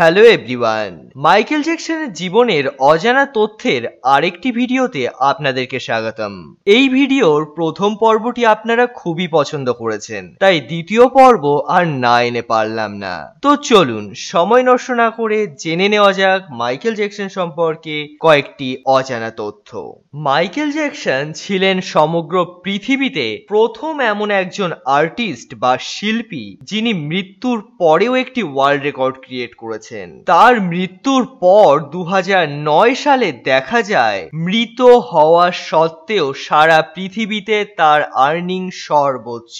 hello everyone Michael জ্যাকসনের জীবনের অজানা তথ্যের আরেকটি ভিডিওতে আপনাদেরকে স্বাগতম এই ভিডিওর প্রথম পর্বটি আপনারা খুবই পছন্দ করেছেন তাই দ্বিতীয় পর্ব আর না এনে পারলাম না তো চলুন সময় নষ্ট না করে জেনে নেওয়া যাক মাইকেল জ্যাকসন সম্পর্কে কয়েকটি অজানা তথ্য মাইকেল জ্যাকসন ছিলেন সমগ্র পৃথিবীতে প্রথম এমন একজন আর্টিস্ট বা শিল্পী যিনি মৃত্যুর পরেও একটি ওয়ার্ল্ড রেকর্ড ক্রিয়েট করেছেন করেছেন তার মৃত্যুর পর দু সালে দেখা যায় মৃত হওয়া সত্ত্বেও সারা পৃথিবীতে তার আর্নিং সর্বোচ্চ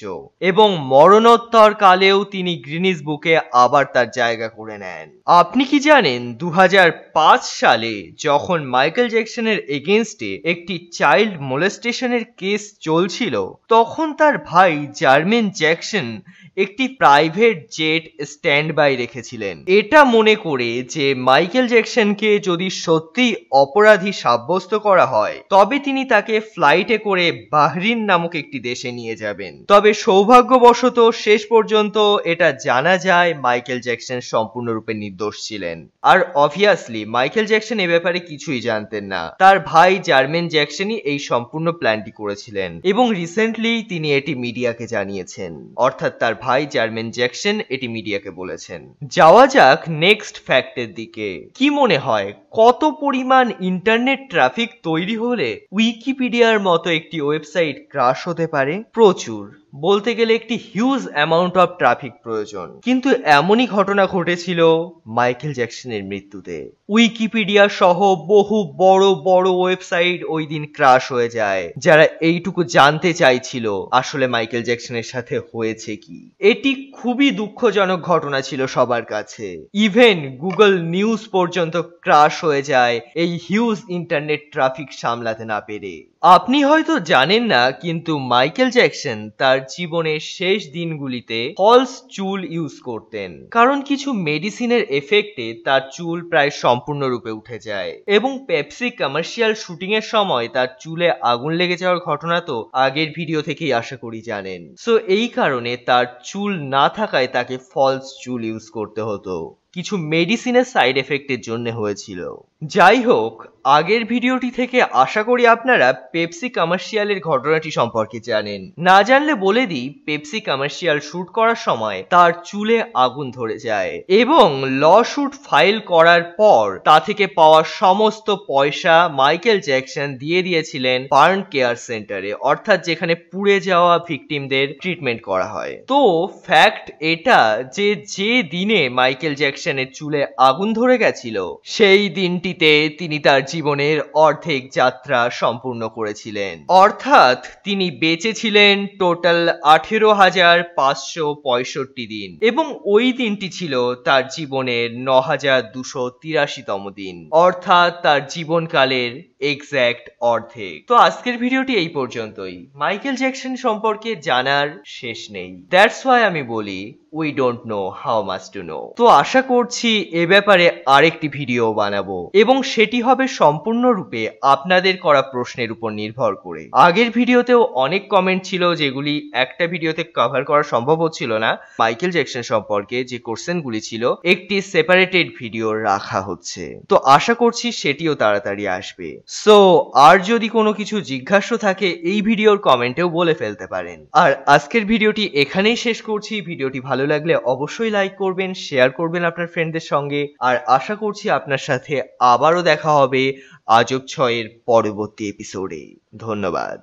এবং মরণোত্তর কালেও তিনি গ্রিনিস বুকে আবার তার জায়গা করে নেন আপনি কি জানেন দু সালে যখন মাইকেল জ্যাকসনের এগেনস্টে একটি চাইল্ড মোলেস্টেশনের কেস চলছিল তখন তার ভাই জার্মেন জ্যাকসন একটি প্রাইভেট জেট স্ট্যান্ড বাই রেখেছিলেন এটা মনে করে যে মাইকেল জ্যাকসনকে যদি সত্যি অপরাধী সাব্যস্ত করা হয় তবে তিনি তাকে ফ্লাইটে করে বাহরিন নামক একটি দেশে নিয়ে যাবেন তবে সৌভাগ্যবশত শেষ পর্যন্ত এটা জানা যায় মাইকেল জ্যাকসন সম্পূর্ণরূপে নির্দোষ ছিলেন আর অবভিয়াসলি মাইকেল জ্যাকসন এ ব্যাপারে কিছুই জানতেন না তার ভাই জার্মেন জ্যাকসনই এই সম্পূর্ণ প্ল্যানটি করেছিলেন এবং রিসেন্টলি তিনি এটি মিডিয়াকে জানিয়েছেন অর্থাৎ তার ভাই চেয়ারম্যান জ্যাকসন এটি মিডিয়াকে বলেছেন যাওয়া যাক নেক্সট ফ্যাক্টের দিকে কি মনে হয় কত পরিমাণ ইন্টারনেট ট্রাফিক তৈরি হলে উইকিপিডিয়ার মতো একটি ওয়েবসাইট ক্রাশ হতে পারে প্রচুর বলতে গেলে একটি হিউজ অ্যামাউন্ট অফ ট্রাফিক প্রয়োজন কিন্তু এমনই ঘটনা ঘটেছিল মাইকেল জ্যাকসনের মৃত্যুতে উইকিপিডিয়া সহ বহু বড় বড় ওয়েবসাইট ওই দিন ক্রাশ হয়ে যায় যারা এইটুকু জানতে চাইছিল আসলে মাইকেল জ্যাকসনের সাথে হয়েছে কি এটি খুবই দুঃখজনক ঘটনা ছিল সবার কাছে ইভেন গুগল নিউজ পর্যন্ত ক্রাশ হয়ে যায় এই হিউজ ইন্টারনেট ট্রাফিক সামলাতে না পেরে আপনি হয়তো জানেন না কিন্তু মাইকেল জ্যাকসন তার জীবনের শেষ দিনগুলিতে ফলস চুল ইউজ করতেন কারণ কিছু মেডিসিনের এফেক্টে তার চুল প্রায় সম্পূর্ণরূপে উঠে যায় এবং পেপসি কমার্শিয়াল শুটিং এর সময় তার চুলে আগুন লেগে যাওয়ার ঘটনা তো আগের ভিডিও থেকেই আশা করি জানেন সো এই কারণে তার চুল না থাকায় তাকে ফলস চুল ইউজ করতে হতো কিছু মেডিসিনের সাইড এফেক্টের জন্য হয়েছিল যাই হোক আগের ভিডিওটি থেকে আশা করি আপনারা পেপসি কমার্শিয়ালের ঘটনাটি সম্পর্কে জানেন না জানলে বলে দিই পেপসি কমার্শিয়াল শুট করার সময় তার চুলে আগুন ধরে যায় এবং ল শুট ফাইল করার পর তা থেকে পাওয়া সমস্ত পয়সা মাইকেল জ্যাকসন দিয়ে দিয়েছিলেন পার্ন কেয়ার সেন্টারে অর্থাৎ যেখানে পুড়ে যাওয়া ভিকটিমদের ট্রিটমেন্ট করা হয় তো ফ্যাক্ট এটা যে যে দিনে মাইকেল জ্যাকসন সেনের চুলে আগুন ধরে গেছিল সেই দিনটিতে তিনি তার জীবনের অর্ধেক যাত্রা সম্পূর্ণ করেছিলেন অর্থাৎ তিনি বেঁচে ছিলেন টোটাল আঠেরো হাজার পাঁচশো পঁয়ষট্টি দিন এবং ওই দিনটি ছিল তার জীবনের ন হাজার দুশো তিরাশিতম দিন অর্থাৎ তার জীবনকালের এক্স্যাক্ট অর্ধেক তো আজকের ভিডিওটি এই পর্যন্তই মাইকেল জ্যাকসন সম্পর্কে জানার শেষ নেই দ্যাটস ওয়াই আমি বলি we don't know how must to know তো আশা করি করছি এ ব্যাপারে আরেকটি ভিডিও বানাবো এবং সেটি হবে সম্পূর্ণরূপে আপনাদের করা প্রশ্নের উপর নির্ভর করে আগের ভিডিওতেও অনেক কমেন্ট ছিল যেগুলি একটা ভিডিওতে কভার করা সম্ভব হচ্ছিল না মাইকেল জ্যাকসন সম্পর্কে যে কোশ্চেনগুলি ছিল একটি সেপারেটেড ভিডিও রাখা হচ্ছে তো আশা করছি সেটিও তাড়াতাড়ি আসবে সো আর যদি কোনো কিছু জিজ্ঞাস্য থাকে এই ভিডিওর কমেন্টেও বলে ফেলতে পারেন আর আজকের ভিডিওটি এখানেই শেষ করছি ভিডিওটি ভালো লাগলে অবশ্যই লাইক করবেন শেয়ার করবেন আপনার ফ্রেন্ডদের সঙ্গে আর আশা করছি আপনার সাথে আবারও দেখা হবে আজব ছয়ের পরবর্তী এপিসোডে ধন্যবাদ